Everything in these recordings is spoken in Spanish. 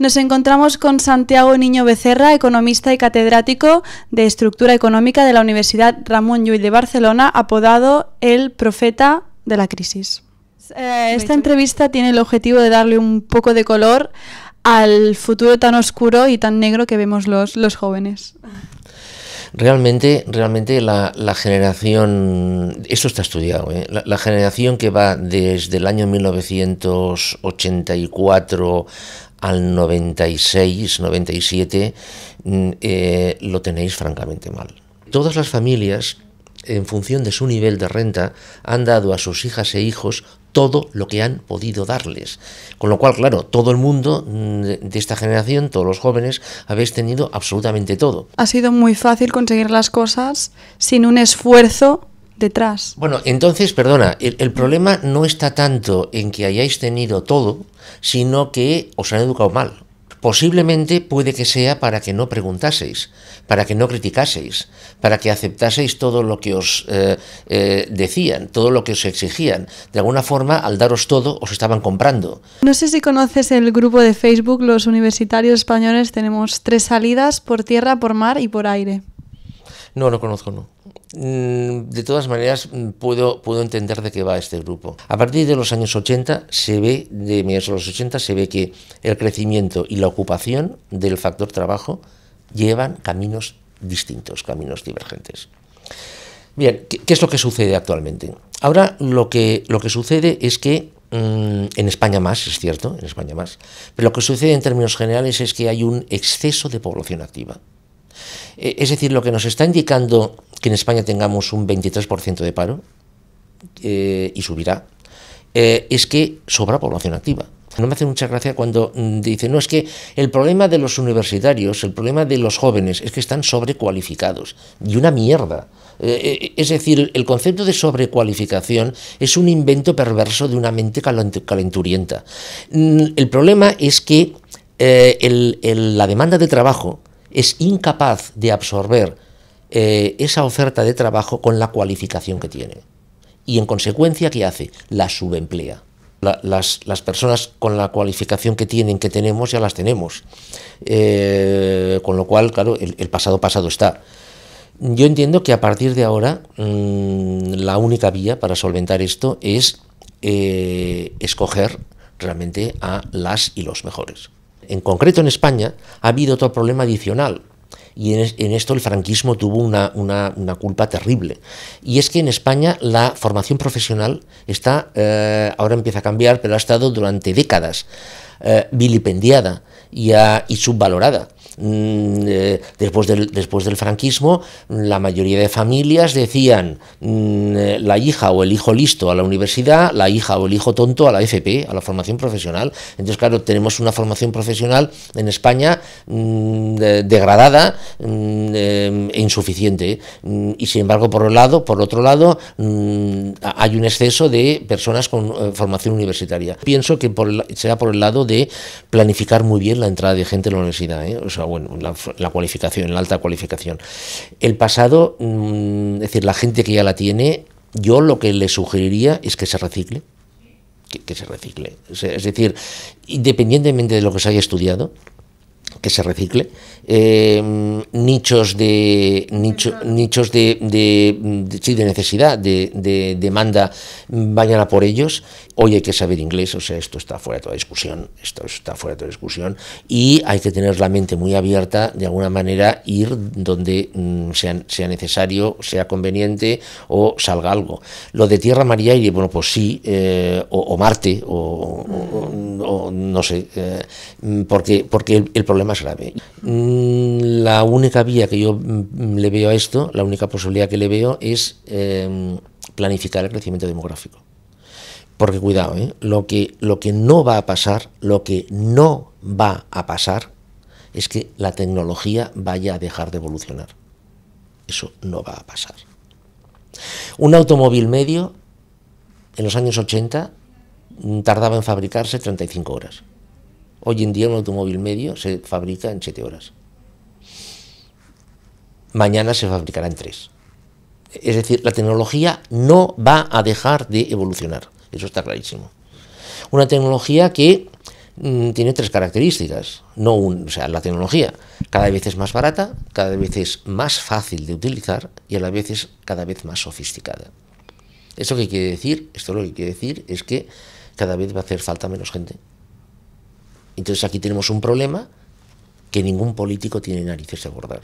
Nos encontramos con Santiago Niño Becerra, economista y catedrático de Estructura Económica de la Universidad Ramón Llull de Barcelona, apodado el profeta de la crisis. Eh, esta entrevista tiene el objetivo de darle un poco de color al futuro tan oscuro y tan negro que vemos los, jóvenes. Realmente, realmente la, generación, esto está estudiado, ¿eh? la, la, generación que va desde el año 1984 al 96, 97, mm, eh, lo tenéis francamente mal. Todas las familias, en función de su nivel de renta, han dado a sus hijas e hijos todo lo que han podido darles. Con lo cual, claro, todo el mundo mm, de esta generación, todos los jóvenes, habéis tenido absolutamente todo. Ha sido muy fácil conseguir las cosas sin un esfuerzo bueno, entonces, perdona, el, problema no está tanto en que hayáis tenido todo, sino que os han educado mal. Posiblemente puede que sea para que no preguntaseis, para que no criticaseis, para que aceptaseis todo lo que os eh, eh, decían, todo lo que os exigían. De alguna forma, al daros todo, os estaban comprando. No sé si conoces el grupo de Facebook, los universitarios españoles tenemos tres salidas, por tierra, por mar y por aire. No, lo conozco, no. Mm, de todas maneras mm, puedo, entender de qué va este grupo. A partir de los años 80 se ve, de los 80 se ve que el crecimiento y la ocupación del factor trabajo llevan caminos distintos, caminos divergentes. Bien, ¿qué, es lo que sucede actualmente? Ahora lo que, sucede es que mm, en España más, es cierto, en España más, pero lo que sucede en términos generales es que hay un exceso de población activa. Eh, es decir, lo que nos está indicando que en España tengamos un 23% de paro, eh, y subirá, eh, es que sobra población activa. No me hace mucha gracia cuando mm, dicen, no, es que el problema de los universitarios, el problema de los jóvenes, es que están sobrecualificados. Y una mierda. es decir, el concepto de sobrecualificación es un invento perverso de una mente calenturienta. Mm, el problema es que la demanda de trabajo es incapaz de absorber eh, esa oferta de trabajo con la cualificación que tiene. Y en consecuencia, ¿qué hace? La subemplea. las, personas con la cualificación que tienen, que tenemos, ya las tenemos. Eh, con lo cual, claro, el, pasado pasado está. Yo entiendo que a partir de ahora mm, la única vía para solventar esto es eh, escoger realmente a las y los mejores en concreto en España, ha habido otro problema adicional, y en, esto el franquismo tuvo una, culpa terrible. Y es que en España la formación profesional está, eh, ahora empieza a cambiar, pero ha estado durante décadas eh, vilipendiada y, ah, y subvalorada. Mm, eh, después del, después del franquismo, mm, la mayoría de familias decían mm, eh, la hija o el hijo listo a la universidad, la hija o el hijo tonto a la FP, a la formación profesional. Entonces, claro, tenemos una formación profesional en España degradada eh, e insuficiente. Y sin embargo, por un lado, por otro lado, hay un exceso de personas con formación universitaria. Pienso que sea por el lado de planificar muy bien la entrada de gente a la universidad. O sea, bueno, la, cualificación, la alta cualificación. El pasado, mm, es decir, la gente que ya la tiene, yo lo que le sugeriría es que se recicle. que se recicle. Es decir, independientemente de lo que se haya estudiado, que se recicle, em, nichos de nichos de, de, necesidad, de, demanda, vayan a por ellos. Hoy hay que saber inglés, o sea, esto está fuera de toda discusión, esto está fuera de toda discusión, y hay que tener la mente muy abierta, de alguna manera ir donde mm, sea, sea necesario, sea conveniente o salga algo. Lo de Tierra María, y bueno, pues sí, eh, o, Marte, o, no sé, eh, porque, porque el, el problema más grave mm, La única vía que yo mm, le veo a esto, la única posibilidad que le veo es em, planificar el crecimiento demográfico. Porque cuidado, ¿eh? lo, que, lo que no va a pasar, lo que no va a pasar es que la tecnología vaya a dejar de evolucionar. Eso no va a pasar. Un automóvil medio en los años 80 mm, tardaba en fabricarse 35 horas. Hoy en día un automóvil medio se fabrica en 7 horas. Mañana se fabricará en 3. Es decir, la tecnología no va a dejar de evolucionar. Eso está clarísimo. Una tecnología que mm, tiene tres características. No o sea, la tecnología cada vez es más barata, cada vez es más fácil de utilizar y a la vez es cada vez más sofisticada. ¿Esto qué quiere decir? Esto lo que quiere decir es que cada vez va a hacer falta menos gente. Entonces aquí tenemos un problema que ningún político tiene narices de abordar.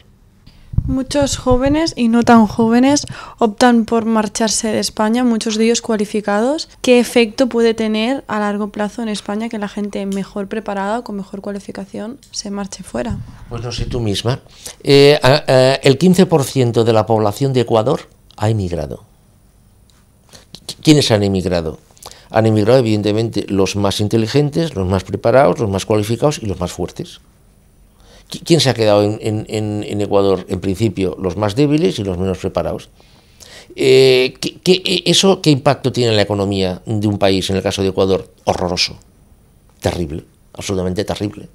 Muchos jóvenes y no tan jóvenes optan por marcharse de España, muchos de ellos cualificados. ¿Qué efecto puede tener a largo plazo en España que la gente mejor preparada, con mejor cualificación, se marche fuera? Pues no sé tú misma. Eh, el 15% de la población de Ecuador ha emigrado. ¿Quiénes han emigrado? han emigrado evidentemente los más inteligentes, los más preparados, los más cualificados y los más fuertes. ¿Quién se ha quedado en, Ecuador en principio? Los más débiles y los menos preparados. Eh, ¿qué, eso qué impacto tiene en la economía de un país, en el caso de Ecuador? Horroroso, terrible, absolutamente terrible.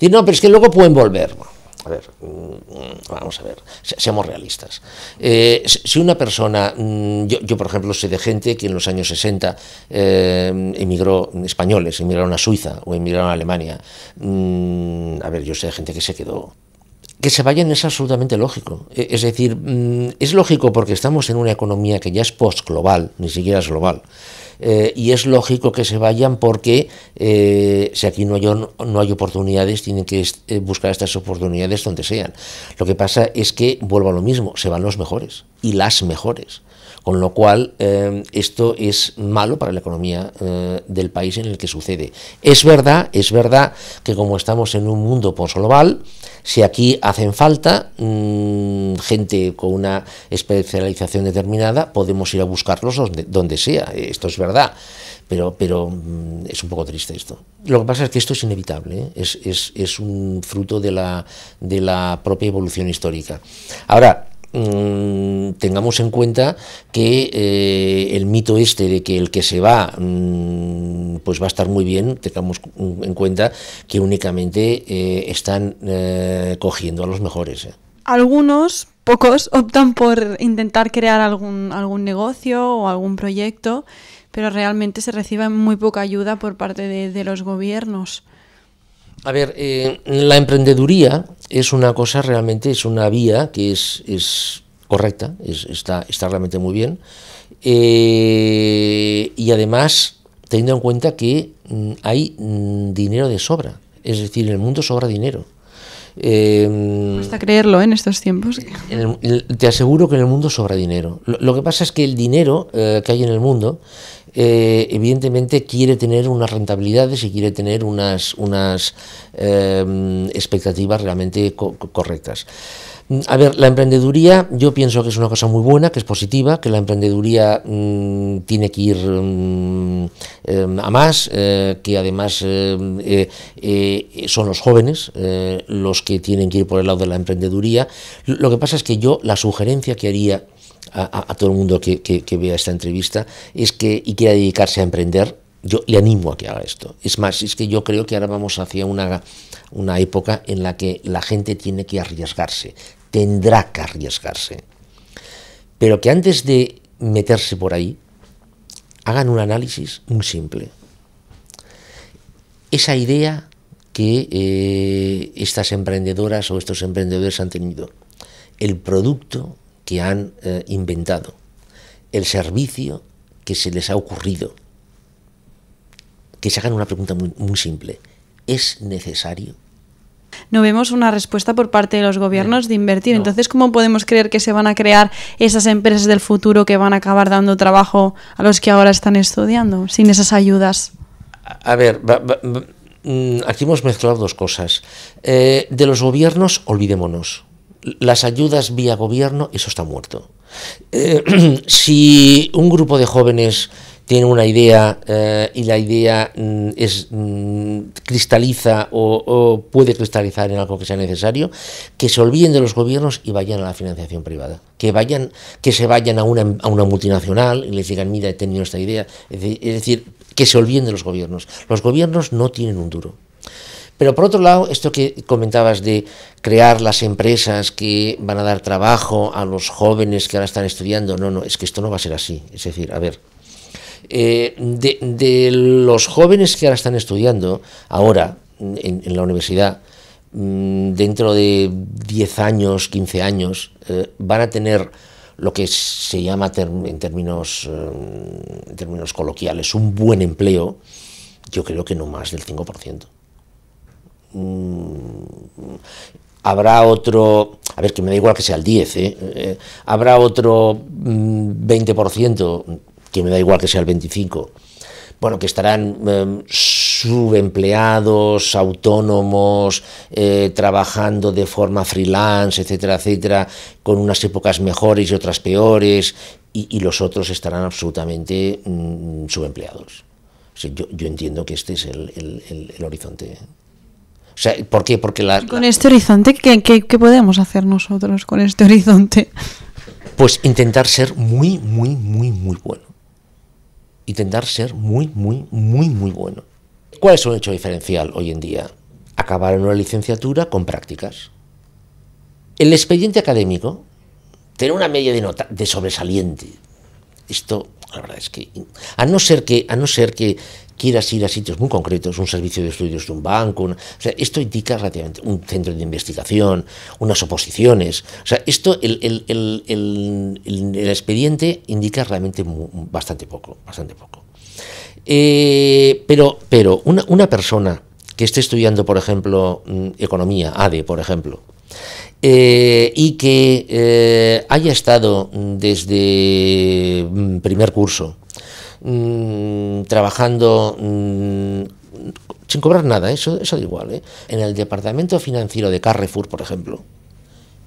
Dice, no, pero es que luego pueden volver a ver, mm, mm, vamos a ver, seamos realistas. Eh, si una persona, mm, yo, por ejemplo sé de gente que en los años 60 eh, emigró, españoles emigraron a Suiza o emigraron a Alemania, a ver, yo sé de gente que se quedó que se vayan es absolutamente lógico. E, es decir, es lógico porque estamos en una economía que ya es post-global, ni siquiera es global. Eh, y es lógico que se vayan porque eh, si aquí no hay, no hay oportunidades, tienen que eh, buscar estas oportunidades donde sean. Lo que pasa es que, vuelvo a lo mismo, se van los mejores y las mejores. Con lo cual, eh, esto es malo para la economía eh, del país en el que sucede. Es verdad, es verdad que como estamos en un mundo global, si aquí hacen falta mm, gente con una especialización determinada, podemos ir a buscarlos donde, sea. Esto es verdad. Pero, pero mm, es un poco triste esto. Lo que pasa es que esto es inevitable, ¿eh? es, es, es un fruto de la, de la propia evolución histórica. Ahora, Mm, tengamos en cuenta que eh, el mito este de que el que se va mm, pues va a estar muy bien, tengamos mm, en cuenta que únicamente eh, están eh, cogiendo a los mejores. Algunos, pocos, optan por intentar crear algún, algún negocio o algún proyecto, pero realmente se recibe muy poca ayuda por parte de los gobiernos. A ver, eh, la emprendeduría es una cosa realmente, es una vía que es, es correcta, está, está realmente muy bien. Eh, y además, teniendo en cuenta que mm, hay mm, dinero de sobra, es decir, en el mundo sobra dinero. Hasta eh, creerlo en estos tiempos. te aseguro que en el mundo sobra dinero. Lo, que pasa es que el dinero que hay en el mundo eh, evidentemente quiere tener unas rentabilidades y quiere tener unas, unas em, expectativas realmente correctas. Mm, a ver, la emprendeduría yo pienso que es una cosa muy buena, que es positiva, que la emprendeduría mm, tiene que ir mm, em, a más, eh, que además em, eh, son los jóvenes los que tienen que ir por el lado de la emprendeduría. Lo que pasa es que yo la sugerencia que haría a, todo el mundo que, vea esta entrevista es que y quiera dedicarse a emprender, yo le animo a que haga esto. Es más, es que yo creo que ahora vamos hacia una, una época en la que la gente tiene que arriesgarse, tendrá que arriesgarse. Pero que antes de meterse por ahí, hagan un análisis muy simple. Esa idea que eh, estas emprendedoras o estos emprendedores han tenido, el producto que han eh, inventado, el servicio que se les ha ocurrido, que se hagan una pregunta muy, simple. ¿Es necesario? No vemos una respuesta por parte de los gobiernos de invertir. Entonces, ¿cómo podemos creer que se van a crear esas empresas del futuro que van a acabar dando trabajo a los que ahora están estudiando sin esas ayudas? A ver, mm, aquí hemos mezclado dos cosas. Eh, de los gobiernos, olvidémonos las ayudas vía gobierno, eso está muerto. Eh, si un grupo de jóvenes tiene una idea eh, y la idea mm, es mm, cristaliza o, puede cristalizar en algo que sea necesario, que se olviden de los gobiernos y vayan a la financiación privada. Que vayan, que se vayan a una, a una multinacional y les digan, mira, he tenido esta idea. Es decir, que se olviden de los gobiernos. Los gobiernos no tienen un duro. Pero por otro lado, esto que comentabas de crear las empresas que van a dar trabajo a los jóvenes que ahora están estudiando, no, no, es que esto no va a ser así. Es decir, a ver, eh, de, los jóvenes que ahora están estudiando, ahora en, la universidad, mm, dentro de 10 años, 15 años, eh, van a tener lo que se llama en, términos, eh, en términos coloquiales un buen empleo, yo creo que no más del 5%. Mm, habrá otro, a ver, que me da igual que sea el 10, ¿eh? ¿eh? habrá otro 20%, mm, que me da igual que sea el 25%, bueno, que estarán em, subempleados, autónomos, eh, trabajando de forma freelance, etcétera, etcétera, con unas épocas mejores y otras peores, y, los otros estarán absolutamente mm, subempleados. yo, entiendo que este es el horizonte. ¿eh? O ¿por qué? Porque con este horizonte, ¿qué, ¿qué, podemos hacer nosotros con este horizonte? Pues intentar ser muy, muy, muy, muy bueno. Intentar ser muy, muy, muy, muy bueno. ¿Cuál es un hecho diferencial hoy en día? Acabar en una licenciatura con prácticas. El expediente académico, tener una media de nota de sobresaliente. Esto la verdad es que, a no ser que, a no ser que quieras ir a sitios muy concretos, un servicio de estudios de un banco, esto indica relativamente un centro de investigación, unas oposiciones, o sea, esto, el, expediente indica realmente bastante poco, bastante poco. Eh, pero, pero una, una persona que esté estudiando, por ejemplo, mm, economía, ADE, por ejemplo, eh, y que eh, haya estado desde mm, primer curso mm, trabajando mm, sin cobrar nada, eso, eso da igual, ¿eh? en el departamento financiero de Carrefour, por ejemplo,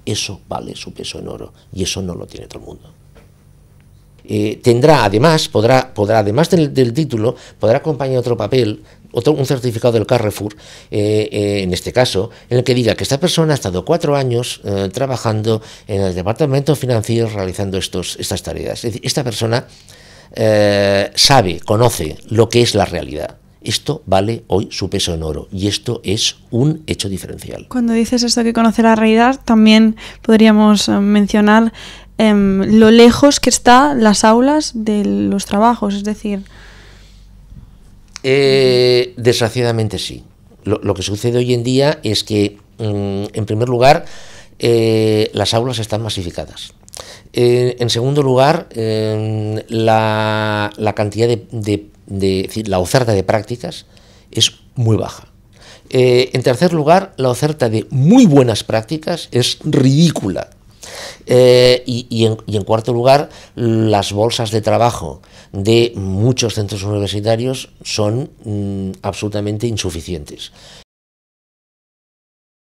eso vale su peso en oro y eso no lo tiene todo el mundo. tendrá además, podrá, podrá además del, del, título, podrá acompañar otro papel otro, un certificado del Carrefour, eh, eh, en este caso, en el que diga que esta persona ha estado cuatro años eh, trabajando en el departamento financiero realizando estos, estas tareas. Es decir, esta persona sabe, conoce lo que es la realidad. Esto vale hoy su peso en oro y esto es un hecho diferencial. Cuando dices esto que conoce la realidad, también podríamos mencionar em, lo lejos que están las aulas de los trabajos, es decir, eh, desgraciadamente sí. Lo, que sucede hoy en día es que, mm, en primer lugar, eh, las aulas están masificadas. Eh, en segundo lugar, em, la, cantidad de, la oferta de prácticas es muy baja. en tercer lugar, la oferta de muy buenas prácticas es ridícula. y, en, cuarto lugar, las bolsas de trabajo de muchos centros universitarios son mm, absolutamente insuficientes.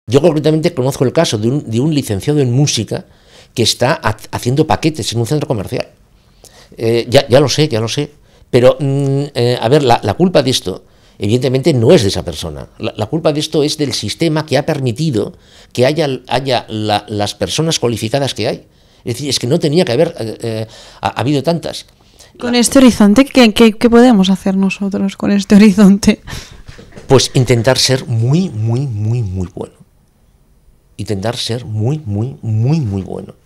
Yo concretamente conozco el caso de un, licenciado en música que está haciendo paquetes en un centro comercial. Eh, ya, lo sé, ya lo sé. Pero, mm, eh, a ver, la, culpa de esto, evidentemente, no es de esa persona. La, culpa de esto es del sistema que ha permitido que haya, haya las personas cualificadas que hay. Es decir, es que no tenía que haber eh, habido tantas. Con este horizonte, ¿qué, qué, podemos hacer nosotros con este horizonte? Pues intentar ser muy, muy, muy, muy bueno. Intentar ser muy, muy, muy, muy bueno.